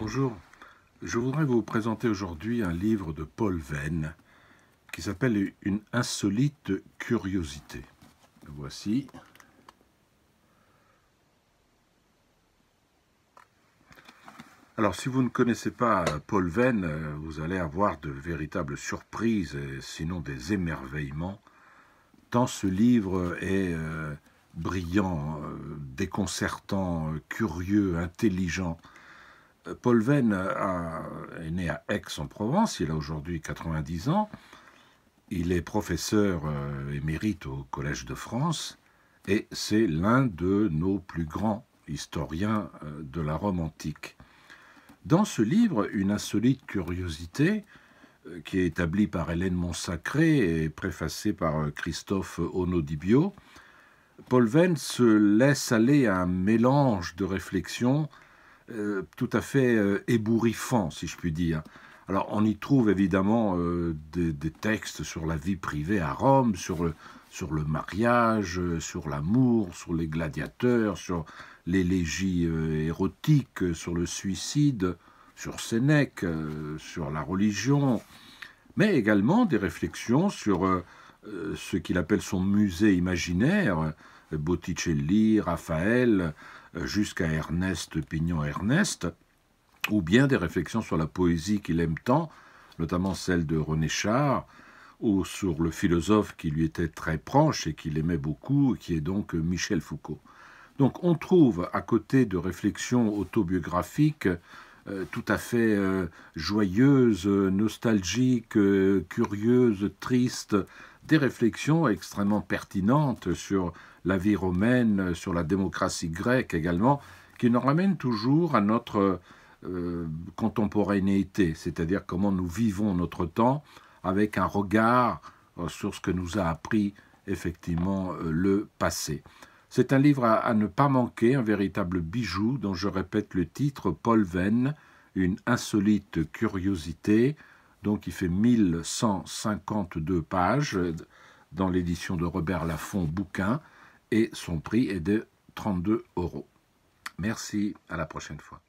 Bonjour, je voudrais vous présenter aujourd'hui un livre de Paul Venn qui s'appelle Une insolite curiosité. voici. Alors, si vous ne connaissez pas Paul Venn, vous allez avoir de véritables surprises, sinon des émerveillements, tant ce livre est euh, brillant, euh, déconcertant, curieux, intelligent, euh, Paul Venn euh, est né à Aix-en-Provence, il a aujourd'hui 90 ans. Il est professeur euh, émérite au Collège de France et c'est l'un de nos plus grands historiens de la Rome antique. Dans ce livre, une insolite curiosité qui est établie par Hélène Monsacré et préfacée par Christophe Onodibio, Paul Venn se laisse aller à un mélange de réflexions euh, tout à fait euh, ébouriffant, si je puis dire. Alors, on y trouve évidemment euh, des, textes sur la vie privée à Rome, sur le, sur le mariage, sur l'amour, sur les gladiateurs, sur l'élégie érotique, sur le suicide, sur Sénèque, sur la religion, mais également des réflexions sur ce qu'il appelle son musée imaginaire, Botticelli, Raphaël, euh, jusqu'à Ernest Pignon-Ernest, ou bien des réflexions sur la poésie qu'il aime tant, notamment celle de René Char, ou sur le philosophe qui lui était très proche et qu'il aimait beaucoup, qui est donc Michel Foucault. Donc on trouve, à côté de réflexions autobiographiques, euh, tout à fait euh, joyeuses, nostalgiques, curieuses, tristes, des réflexions extrêmement pertinentes sur la vie romaine, sur la démocratie grecque également, qui nous ramènent toujours à notre euh, contemporanéité, c'est-à-dire comment nous vivons notre temps avec un regard euh, sur ce que nous a appris effectivement euh, le passé. C'est un livre à, à, ne pas manquer, un véritable bijou dont je répète le titre Paul Venn, une insolite curiosité donc il fait 1152 pages euh, dans l'édition de Robert Laffont Bouquin, et son prix est de 32 euros. Merci, à la prochaine fois.